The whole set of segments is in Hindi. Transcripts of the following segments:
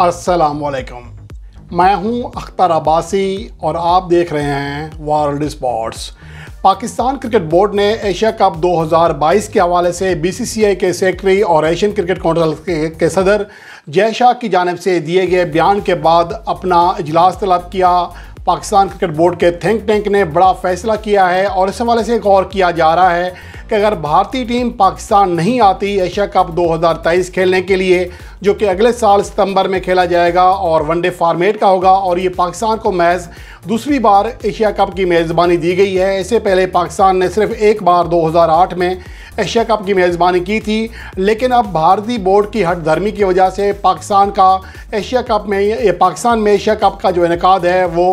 असलकम मैं हूं अख्तर अब्बासी और आप देख रहे हैं world sports Pakistan cricket board ने एशिया कप 2022 के हवाले से बीसीसीआई के सेक्रेटरी और एशियन क्रिकेट काउंसिल के, के सदर जय शाह की जानब से दिए गए बयान के बाद अपना इजलास तलब किया पाकिस्तान क्रिकेट बोर्ड के थिंक टैंक ने बड़ा फैसला किया है और इस हवाले से गौर किया जा रहा है कि अगर भारतीय टीम पाकिस्तान नहीं आती एशिया कप 2023 खेलने के लिए जो कि अगले साल सितंबर में खेला जाएगा और वनडे फार्मेट का होगा और ये पाकिस्तान को मैच दूसरी बार एशिया कप की मेज़बानी दी गई है इससे पहले पाकिस्तान ने सिर्फ एक बार दो में एशिया कप की मेज़बानी की थी लेकिन अब भारतीय बोर्ड की हट धर्मी की वजह से पाकिस्तान का एशिया कप में पाकिस्तान में एशिया कप का जो इनका है वो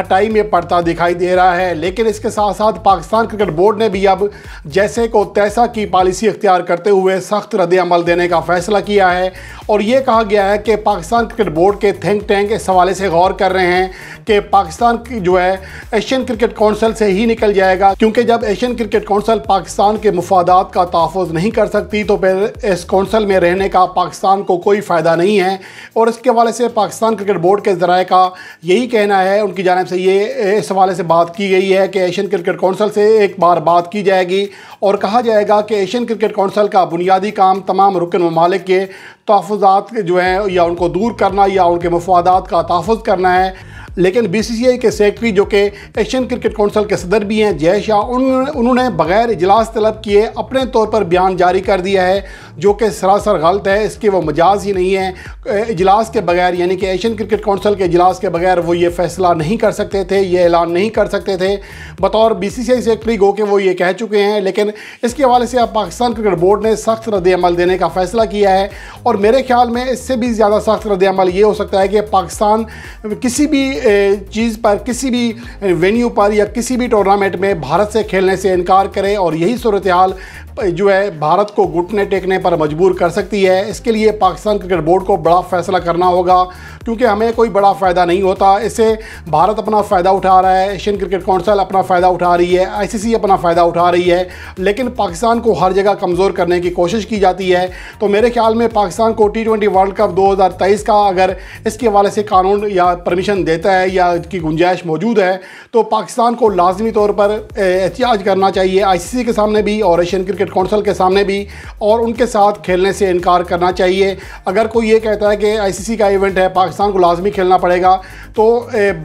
खटाई में पड़ता दिखाई दे रहा है लेकिन इसके साथ साथ पाकिस्तान क्रिकेट बोर्ड ने भी अब जैसे को तैसा की पॉलिसी अख्तियार करते हुए सख्त रद्द अमल देने का फैसला किया है और ये कहा गया है कि पाकिस्तान क्रिकेट बोर्ड के थिंक टैंक इस हवाले से गौर कर रहे हैं कि पाकिस्तान की जो है एशियन क्रिकेट काउंसिल से ही निकल जाएगा क्योंकि जब एशियन क्रिकेट काउंसिल पाकिस्तान के मुफादात का तहफ़ नहीं कर सकती तो फिर इस काउंसिल में रहने का पाकिस्तान को कोई फ़ायदा नहीं है और इसके हवाले से पाकिस्तान क्रिकेट बोर्ड के ज़राए का यही कहना है उनकी जानब से ये इस हवाले से बात की गई है कि एशियन क्रिकेट काउंसिल से एक बार बात की जाएगी और कहा जाएगा कि एशियन क्रिकेट काउंसिल का बुनियादी काम तमाम रुकन ममालिक के तहफ़ात जो हैं या उनको दूर करना या उनके मफादात का तहफ़ करना है लेकिन बी सी सी आई के सेक्रटरी जो कि एशियन क्रिकेट काउंसिल के सदर भी हैं जय शाह उन्होंने बगैर इजलास तलब किए अपने तौर पर बयान जारी कर दिया है जो कि सरासर गलत है इसके वो मजाज ही नहीं है इजलास के बगैर यानी कि एशियन क्रिकेट काउंसिल के इजलास के बगैर वो ये फैसला नहीं कर सकते थे ये ऐलान नहीं कर सकते थे बतौर बी सी सी सेक्रटरी गो के वो ये कह चुके हैं लेकिन इसके हवाले से अब पाकिस्तान क्रिकेट बोर्ड ने सख्त रद्दमल देने का फैसला किया है और मेरे ख्याल में इससे भी ज़्यादा सख्त रद्दमल ये हो सकता है कि पाकिस्तान किसी भी चीज़ पर किसी भी वेन्यू पर या किसी भी टूर्नामेंट में भारत से खेलने से इनकार करे और यही सूरत हाल जो है भारत को घुटने टेकने पर पर मजबूर कर सकती है इसके लिए पाकिस्तान क्रिकेट बोर्ड को बड़ा फैसला करना होगा क्योंकि हमें कोई बड़ा फ़ायदा नहीं होता इससे भारत अपना फ़ायदा उठा रहा है एशियन क्रिकेट काउंसिल अपना फ़ायदा उठा रही है आईसीसी अपना फ़ायदा उठा रही है लेकिन पाकिस्तान को हर जगह कमज़ोर करने की कोशिश की जाती है तो मेरे ख्याल में पाकिस्तान को टी वर्ल्ड कप दो का अगर इसके हवाले से कानून या परमिशन देता है या इसकी गुंजाइश मौजूद है तो पाकिस्तान को लाजमी तौर पर एहतियात करना चाहिए आईसीसी के सामने भी और एशियन क्रिकेट काउंसिल के सामने भी और उनके साथ साथ खेलने से इनकार करना चाहिए अगर कोई ये कहता है कि आईसीसी का इवेंट है पाकिस्तान को लाजमी खेलना पड़ेगा तो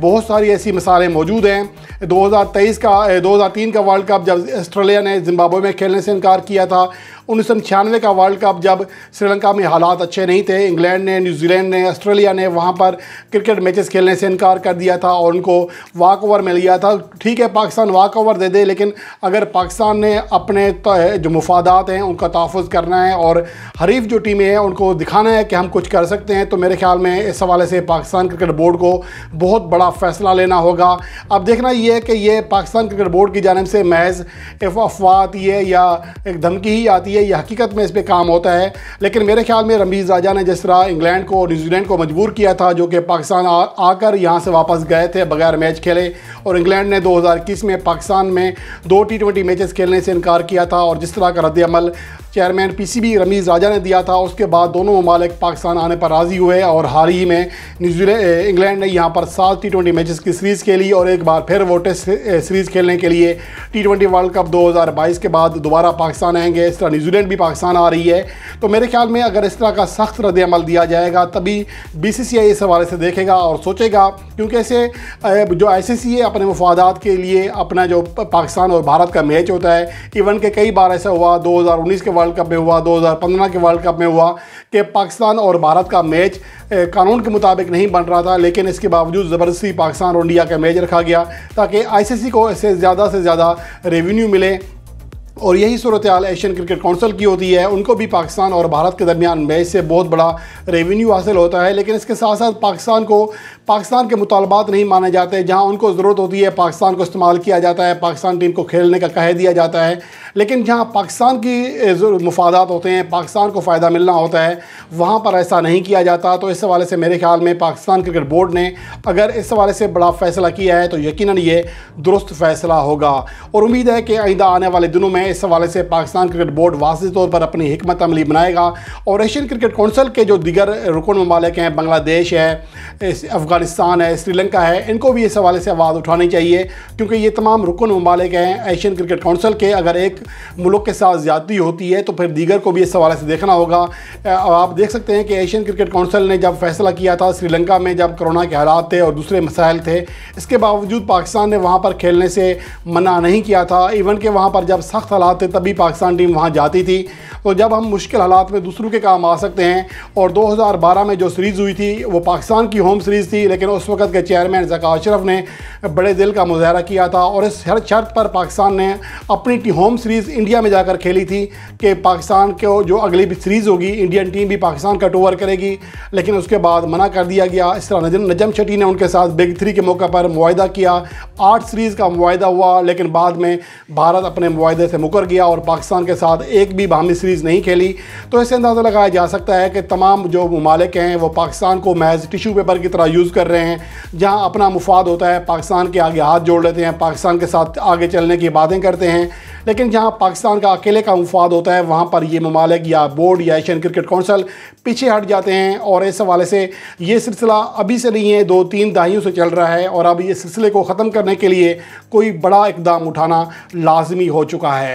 बहुत सारी ऐसी मिसालें मौजूद हैं 2023 का 2003 का वर्ल्ड कप जब ऑस्ट्रेलिया ने जिम्बाब्वे में खेलने से इनकार किया था उन्नीस का वर्ल्ड कप जब श्रीलंका में हालात अच्छे नहीं थे इंग्लैंड ने न्यूजीलैंड ने ऑस्ट्रेलिया ने वहाँ पर क्रिकेट मैचेस खेलने से इनकार कर दिया था और उनको वाक ओवर मिल गया था ठीक है पाकिस्तान वाक ओवर दे दे लेकिन अगर पाकिस्तान ने अपने तो जो मुफादात हैं उनका तहफ़ करना है और हरीफ जो टीमें हैं उनको दिखाना है कि हम कुछ कर सकते हैं तो मेरे ख्याल में इस हवाले से पाकिस्तान क्रिकेट बोर्ड को बहुत बड़ा फैसला लेना होगा अब देखना यह है कि ये पाकिस्तान क्रिकेट बोर्ड की जानब से महज आती है या एक धमकी ही आती है है यह हकीकत में इस पर काम होता है लेकिन मेरे ख्याल में रमीज़ राजा ने जिस तरह इंग्लैंड को न्यूजीलैंड को मजबूर किया था जो कि पाकिस्तान आकर यहाँ से वापस गए थे बगैर मैच खेले और इंग्लैंड ने इक्कीस में पाकिस्तान में दो टी ट्वेंटी मैचेस खेलने से इनकार किया था और जिस तरह का रद्द चेयरमैन पीसीबी रमीज़ राजा ने दिया था उसके बाद दोनों ममालिक पाकिस्तान आने पर राज़ी हुए और हाल ही में न्यूजीलैंड इंग्लैंड ने यहाँ पर सात टी ट्वेंटी मैचेस की सीरीज़ खेली और एक बार फिर वो टेस्ट सीरीज़ खेलने के लिए टी ट्वेंटी वर्ल्ड कप 2022 के बाद दोबारा पाकिस्तान आएंगे इस तरह न्यूजीलैंड भी पाकिस्तान आ रही है तो मेरे ख्याल में अगर इस तरह का सख्त रद्दमल दिया जाएगा तभी बी सी सी आई इस हवाले से देखेगा और सोचेगा क्योंकि ऐसे जो आई सी सी है अपने मफादात के लिए अपना जो पाकिस्तान और भारत का मैच होता है इवन के कई बार ऐसा हुआ दो हज़ार उन्नीस के वर्ल्ड वर्ल्ड कप में हुआ 2015 के वर्ल्ड कप में हुआ कि पाकिस्तान और भारत का मैच कानून के मुताबिक नहीं बन रहा था लेकिन इसके बावजूद ज़बरदस्ती पाकिस्तान और इंडिया का मैच रखा गया ताकि आईसीसी को इससे ज़्यादा से ज़्यादा रेवेन्यू मिले और यही सूरत हाल एशियन क्रिकेट काउंसिल की होती है उनको भी पाकिस्तान और भारत के दरमियान मैच से बहुत बड़ा रेवेन्यू हासिल होता है लेकिन इसके साथ साथ पाकिस्तान को पाकिस्तान के मुतालबात नहीं माने जाते जहाँ उनको ज़रूरत होती है पाकिस्तान को इस्तेमाल किया जाता है पाकिस्तान टीम को खेलने का कह दिया जाता है लेकिन जहाँ पाकिस्तान की मफादात होते हैं पाकिस्तान को फ़ायदा मिलना होता है वहाँ पर ऐसा नहीं किया जाता तो इस हवाले से मेरे ख्याल में पाकिस्तान क्रिकेट बोर्ड ने अगर इस हवाले से बड़ा फ़ैसला किया है तो यकीन ये दुरुस्त फ़ैसला होगा और उम्मीद है कि आइंदा आने वाले दिनों में हैं इस हवाले से पाकिस्तान क्रिकेट बोर्ड वाजी तौर पर अपनी हमत अमली बनाएगा और एशियन क्रिकेट कौंसिल के जो दीगर रुकन ममालिक हैं बांग्लादेश है अफ़गानिस्तान है श्रीलंका है इनको भी इस हवाले से आवाज़ उठानी चाहिए क्योंकि ये तमाम रुकन ममालिक हैं एशियन क्रिकेट कौंसिल के अगर एक मुल्क के साथ ज़्यादती होती है तो फिर दीगर को भी इस हवाले से देखना होगा आप देख सकते हैं कि एशियन क्रिकेट कौंसिल ने जब फैसला किया था श्रीलंका में जब कोरोना के हालात थे और दूसरे मसाइल थे इसके बावजूद पाकिस्तान ने वहाँ पर खेलने से मना नहीं किया था इवन के वहाँ पर जब सख्त हालात थे तभी पाकिस्तान टीम वहाँ जाती थी तो जब हम मुश्किल हालात में दूसरों के काम आ सकते हैं और 2012 में जो सीरीज़ हुई थी वो पाकिस्तान की होम सीरीज़ थी लेकिन उस वक्त के चेयरमैन जका अशरफ ने बड़े दिल का मुजाहरा किया था और इस हर शर्त पर पाकिस्तान ने अपनी होम सीरीज़ इंडिया में जाकर खेली थी कि पाकिस्तान को जो अगली सीरीज़ होगी इंडियन टीम भी पाकिस्तान का टूवर करेगी लेकिन उसके बाद मना कर दिया गया इस तरह नजम नजम शटी ने उनके साथ बिग थ्री के मौके पर मुहिदा किया आठ सीरीज़ का माहा हुआ लेकिन बाद में भारत अपने माहे से मुकर गया और पाकिस्तान के साथ एक भी बाहमी सीरीज़ नहीं खेली तो ऐसे अंदाज़ा लगाया जा सकता है कि तमाम जो ममालिक हैं वो पाकिस्तान को महज टिशू पेपर की तरह यूज़ कर रहे हैं जहाँ अपना मुफाद होता है पाकिस्तान के आगे हाथ जोड़ लेते हैं पाकिस्तान के साथ आगे चलने की बातें करते हैं लेकिन जहाँ पाकिस्तान का अकेले का मुफाद होता है वहाँ पर ये ममालिक या बोर्ड या एशियन क्रिकेट काउंसिल पीछे हट जाते हैं और इस हवाले से ये सिलसिला अभी से नहीं है दो तीन दहाइयों से चल रहा है और अब ये सिलसिले को ख़त्म करने के लिए कोई बड़ा इकदाम उठाना लाजमी हो चुका है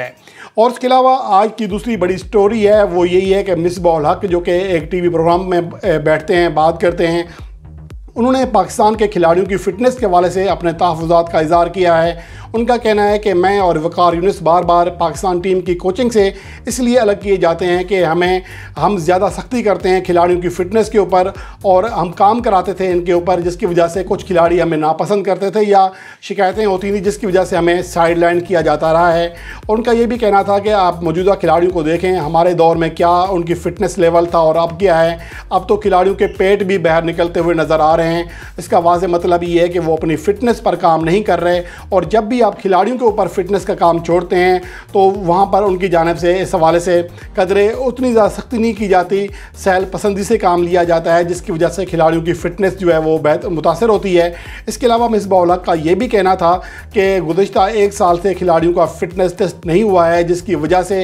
और इसके अलावा आज की दूसरी बड़ी स्टोरी है वो यही है कि मिस बॉल हक जो कि एक टीवी प्रोग्राम में बैठते हैं बात करते हैं उन्होंने पाकिस्तान के खिलाड़ियों की फ़िटनेस के हवाले से अपने तहफ़ात का इजहार किया है उनका कहना है कि मैं और वकार यूनिस बार बार पाकिस्तान टीम की कोचिंग से इसलिए अलग किए जाते हैं कि हमें हम ज़्यादा सख्ती करते हैं खिलाड़ियों की फ़िटनेस के ऊपर और हम काम कराते थे इनके ऊपर जिसकी वजह से कुछ खिलाड़ी हमें नापसंद करते थे या शिकायतें होती थी जिसकी वजह से हमें साइड लाइन किया जाता रहा है उनका ये भी कहना था कि आप मौजूदा खिलाड़ियों को देखें हमारे दौर में क्या उनकी फ़िटनेस लेवल था और अब क्या है अब तो खिलाड़ियों के पेट भी बाहर निकलते हुए नज़र आ रहे हैं इसका वाज मतलब ये है कि वो अपनी फ़िटनेस पर काम नहीं कर रहे और जब भी ही आप खिलाड़ियों के ऊपर फिटनेस का काम छोड़ते हैं तो वहाँ पर उनकी जानब से इस हवाले से कदरें उतनी ज़्यादा सख्ती नहीं की जाती सेल पसंदी से काम लिया जाता है जिसकी वजह से खिलाड़ियों की फ़िटनेस जो है वो बेहतर मुतासर होती है इसके अलावा मिसबाउलक का ये भी कहना था कि गुजशत एक साल से खिलाड़ियों का फ़िटनेस टेस्ट नहीं हुआ है जिसकी वजह से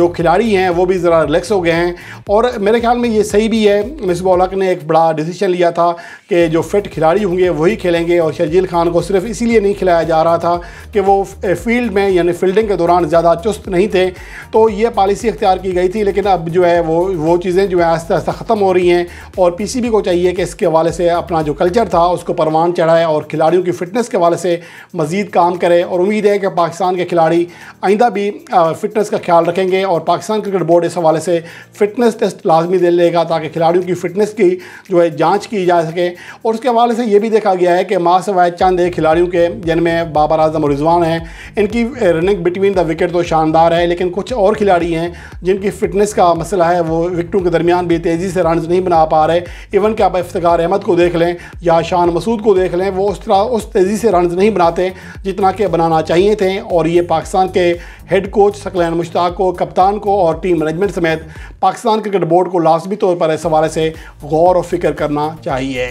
जो खिलाड़ी हैं वो भी ज़रा रिलैक्स हो गए हैं और मेरे ख्याल में ये सही भी है मिसबाउलक ने एक बड़ा डिसीजन लिया था कि जो फिट खिलाड़ी होंगे वही खेलेंगे और शर्जील खान को सिर्फ इसीलिए नहीं खिलाया जा रहा था कि वो फील्ड में यानी फील्डिंग के दौरान ज़्यादा चुस्त नहीं थे तो ये पॉलिसी अख्तियार की गई थी लेकिन अब जो है वो वो चीज़ें जो है आस्ते आस्ते ख़त्म हो रही हैं और बी को चाहिए कि इसके हवाले से अपना जो कल्चर था उसको परवान चढ़ाए और खिलाड़ियों की फ़िटनेस के हवाले से मज़ीद काम करे और उम्मीद है कि पाकिस्तान के खिलाड़ी आइंदा भी फ़िटनेस का ख्याल रखेंगे और पाकिस्तान क्रिकेट बोर्ड इस हवाले से फ़िटनेस टेस्ट लाजमी दे लेगा ताकि खिलाड़ियों की फ़िटनेस की जो है जाँच की जा सके और उसके हवाले से ये भी देखा गया है कि माँ सवाए चंद खिलाड़ियों के जिनमें बाबर आजम रिजवान हैं इनकी रनिंग बिटवीन द विकेट तो शानदार है लेकिन कुछ और खिलाड़ी हैं जिनकी फ़िटनेस का मसला है वो विकटों के दरमियान भी तेज़ी से रन नहीं बना पा रहे इवन कि आप इफ्तार अहमद को देख लें या शान मसूद को देख लें वो उस तरह उस तेज़ी से रन नहीं बनाते जितना कि बनाना चाहिए थे और ये पाकिस्तान के हेड कोच सकलैन मुश्ताक को कप्तान को और टीम मैनेजमेंट समेत पाकिस्तान क्रिकेट बोर्ड को लाजमी तौर पर इस हवाले से गौर और फिक्र करना चाहिए